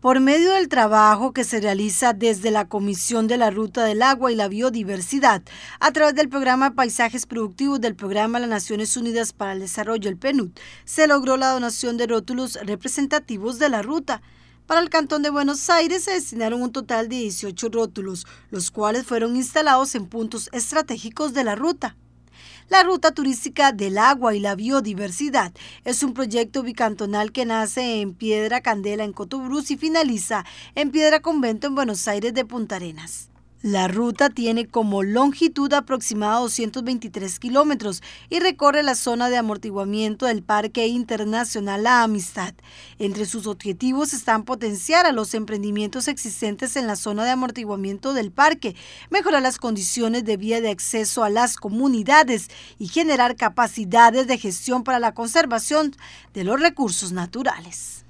Por medio del trabajo que se realiza desde la Comisión de la Ruta del Agua y la Biodiversidad, a través del programa Paisajes Productivos del Programa de las Naciones Unidas para el Desarrollo, el PNUD, se logró la donación de rótulos representativos de la ruta. Para el Cantón de Buenos Aires se destinaron un total de 18 rótulos, los cuales fueron instalados en puntos estratégicos de la ruta. La Ruta Turística del Agua y la Biodiversidad es un proyecto bicantonal que nace en Piedra Candela en Cotobruz y finaliza en Piedra Convento en Buenos Aires de Punta Arenas. La ruta tiene como longitud aproximada 223 kilómetros y recorre la zona de amortiguamiento del Parque Internacional La Amistad. Entre sus objetivos están potenciar a los emprendimientos existentes en la zona de amortiguamiento del parque, mejorar las condiciones de vía de acceso a las comunidades y generar capacidades de gestión para la conservación de los recursos naturales.